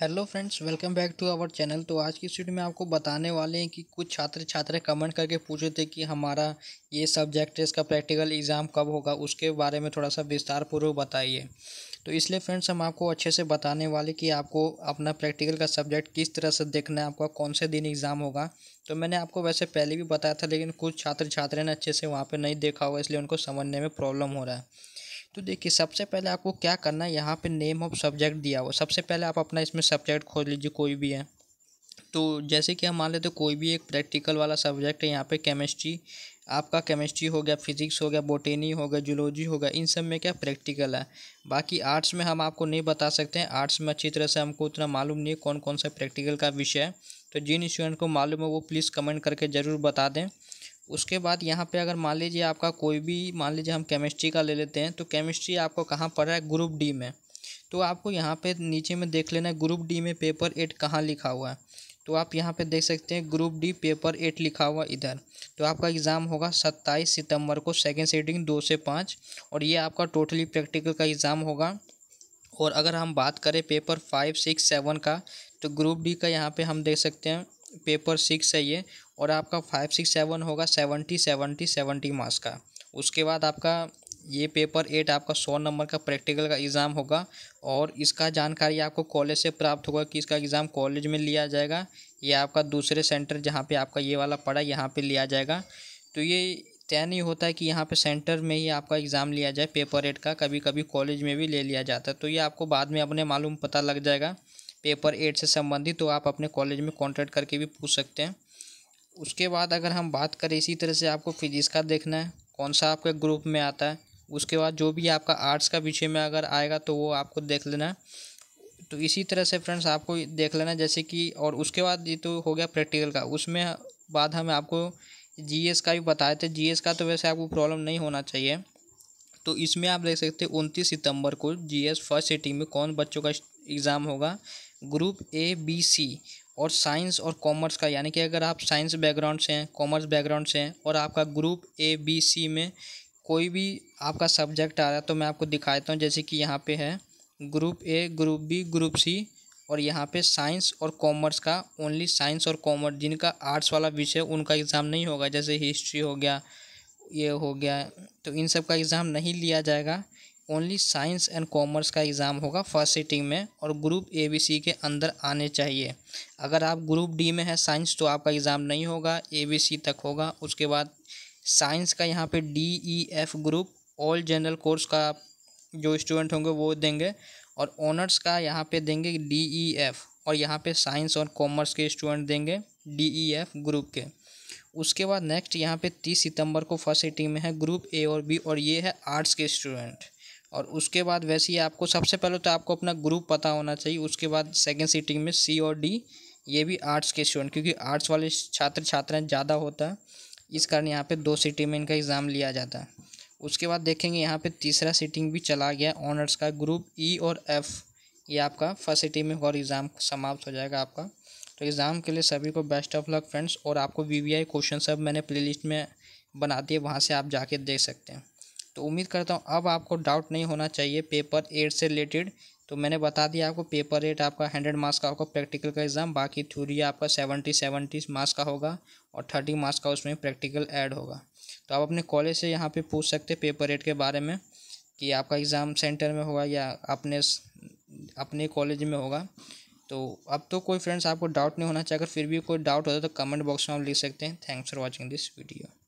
hello friends welcome back to our channel तो आज की वीडियो में आपको बताने वाले हैं कि कुछ छात्र छात्रा कमेंट करके पूछे थे कि हमारा ये सब्जेक्ट है इसका प्रैक्टिकल एग्ज़ाम कब होगा उसके बारे में थोड़ा सा विस्तार पूर्वक बताइए तो इसलिए फ्रेंड्स हम आपको अच्छे से बताने वाले कि आपको अपना प्रैक्टिकल का सब्जेक्ट किस तरह से देखना है आपका कौन से दिन एग्ज़ाम होगा तो मैंने आपको वैसे पहले भी बताया था लेकिन कुछ छात्र छात्राएं ने अच्छे से वहाँ पर नहीं देखा होगा इसलिए उनको समझने में प्रॉब्लम हो रहा है तो देखिए सबसे पहले आपको क्या करना है यहाँ पे नेम ऑफ सब्जेक्ट दिया हुआ सबसे पहले आप अपना इसमें सब्जेक्ट खोज लीजिए कोई भी है तो जैसे कि हम मान लेते कोई भी एक प्रैक्टिकल वाला सब्जेक्ट है यहाँ पे केमिस्ट्री आपका केमिस्ट्री हो गया फिजिक्स हो गया बोटेनी हो गया जूलॉजी होगा इन सब में क्या प्रैक्टिकल है बाकी आर्ट्स में हम आपको नहीं बता सकते हैं आर्ट्स में अच्छी तरह से हमको उतना मालूम नहीं है कौन कौन सा प्रैक्टिकल का विषय है तो जिन स्टूडेंट को मालूम है वो प्लीज़ कमेंट करके ज़रूर बता दें उसके बाद यहाँ पे अगर मान लीजिए आपका कोई भी मान लीजिए हम केमिस्ट्री का ले लेते हैं तो केमिस्ट्री आपको कहाँ पढ़ रहा है ग्रुप डी में तो आपको यहाँ पे नीचे में देख लेना है ग्रुप डी में पेपर एट कहाँ लिखा हुआ है तो आप यहाँ पे देख सकते हैं ग्रुप डी पेपर एट लिखा हुआ इधर तो आपका एग्ज़ाम होगा सत्ताईस सितंबर को सेकेंड सेटिंग दो से पाँच और ये आपका टोटली प्रैक्टिकल का एग्ज़ाम होगा और अगर हम बात करें पेपर फाइव सिक्स सेवन का तो ग्रुप डी का यहाँ पर हम देख सकते हैं पेपर सिक्स है ये और आपका फाइव सिक्स सेवन होगा सेवेंटी सेवेंटी सेवेंटी मार्क्स का उसके बाद आपका ये पेपर एट आपका सौ नंबर का प्रैक्टिकल का एग्ज़ाम होगा और इसका जानकारी आपको कॉलेज से प्राप्त होगा कि इसका एग्ज़ाम कॉलेज में लिया जाएगा या आपका दूसरे सेंटर जहाँ पे आपका ये वाला पड़ा यहाँ पे लिया जाएगा तो ये तय नहीं होता है कि यहाँ पे सेंटर में ही आपका एग्ज़ाम लिया जाए पेपर एट का कभी कभी कॉलेज में भी ले लिया जाता है तो ये आपको बाद में अपने मालूम पता लग जाएगा पेपर एट से संबंधित तो आप अपने कॉलेज में कॉन्टैक्ट करके भी पूछ सकते हैं उसके बाद अगर हम बात करें इसी तरह से आपको फिजिक्स का देखना है कौन सा आपके ग्रुप में आता है उसके बाद जो भी आपका आर्ट्स का विषय में अगर आएगा तो वो आपको देख लेना है तो इसी तरह से फ्रेंड्स आपको देख लेना जैसे कि और उसके बाद ये तो हो गया प्रैक्टिकल का उसमें बाद हम आपको जीएस का भी बताए थे जीएस का तो वैसे आपको प्रॉब्लम नहीं होना चाहिए तो इसमें आप देख सकते हैं उनतीस सितंबर को जीएस फर्स्ट सिटी में कौन बच्चों का एग्ज़ाम होगा ग्रुप ए बी सी और साइंस और कॉमर्स का यानी कि अगर आप साइंस बैकग्राउंड से हैं कॉमर्स बैकग्राउंड से हैं और आपका ग्रुप ए बी सी में कोई भी आपका सब्जेक्ट आ रहा है तो मैं आपको दिखा देता हूँ जैसे कि यहाँ पे है group A group B group C और यहाँ पे साइंस और कॉमर्स का ओनली साइंस और कॉमर्स जिनका आर्ट्स वाला विषय उनका एग्ज़ाम नहीं होगा जैसे हिस्ट्री हो गया ये हो गया तो इन सब का एग्ज़ाम नहीं लिया जाएगा ओनली साइंस एंड कॉमर्स का एग्ज़ाम होगा फर्स्ट सिटिंग में और ग्रुप ए बी सी के अंदर आने चाहिए अगर आप ग्रुप डी में हैं साइंस तो आपका एग्ज़ाम नहीं होगा ए बी सी तक होगा उसके बाद साइंस का यहाँ पे D E F group all general course का जो स्टूडेंट होंगे वो देंगे और ऑनर्स का यहाँ पे देंगे डी ई एफ और यहाँ पे साइंस और कॉमर्स के स्टूडेंट देंगे डी ई एफ ग्रुप के उसके बाद नेक्स्ट यहाँ पे तीस सितंबर को फर्स्ट सिटिंग में है ग्रुप ए और बी और ये है आर्ट्स के स्टूडेंट और उसके बाद वैसे ही आपको सबसे पहले तो आपको अपना ग्रुप पता होना चाहिए उसके बाद सेकेंड सीटिंग में सी और डी ये भी आर्ट्स के स्टूडेंट क्योंकि आर्ट्स वाले छात्र छात्राएं ज़्यादा होता है इस कारण यहाँ पे दो सीटिंग में इनका एग्ज़ाम लिया जाता है उसके बाद देखेंगे यहाँ पे तीसरा सीटिंग भी चला गया ऑनर्स का ग्रुप ई e और एफ़ ये आपका फर्स्ट सीटिंग में और एग्ज़ाम समाप्त हो जाएगा आपका तो एग्ज़ाम के लिए सभी को बेस्ट ऑफ लक फ्रेंड्स और आपको वी क्वेश्चन सब मैंने प्लेलिस्ट में बना दिए वहाँ से आप जाके देख सकते हैं तो उम्मीद करता हूँ अब आपको डाउट नहीं होना चाहिए पेपर एट से रिलेटेड तो मैंने बता दिया आपको पेपर एट आपका हंड्रेड मार्क्स का होगा प्रैक्टिकल का एग्ज़ाम बाकी थ्योरी आपका सेवेंटी सेवेंटी मार्क्स का होगा और थर्टी मार्क्स का उसमें प्रैक्टिकल ऐड होगा तो आप अपने कॉलेज से यहाँ पे पूछ सकते हैं पेपर एट के बारे में कि आपका एग्ज़ाम सेंटर में होगा या अपने अपने कॉलेज में होगा तो अब तो कोई फ्रेंड्स आपको डाउट नहीं होना चाहिए अगर फिर भी कोई डाउट होता है तो कमेंट बॉक्स में आप लिख सकते हैं thanks for watching this video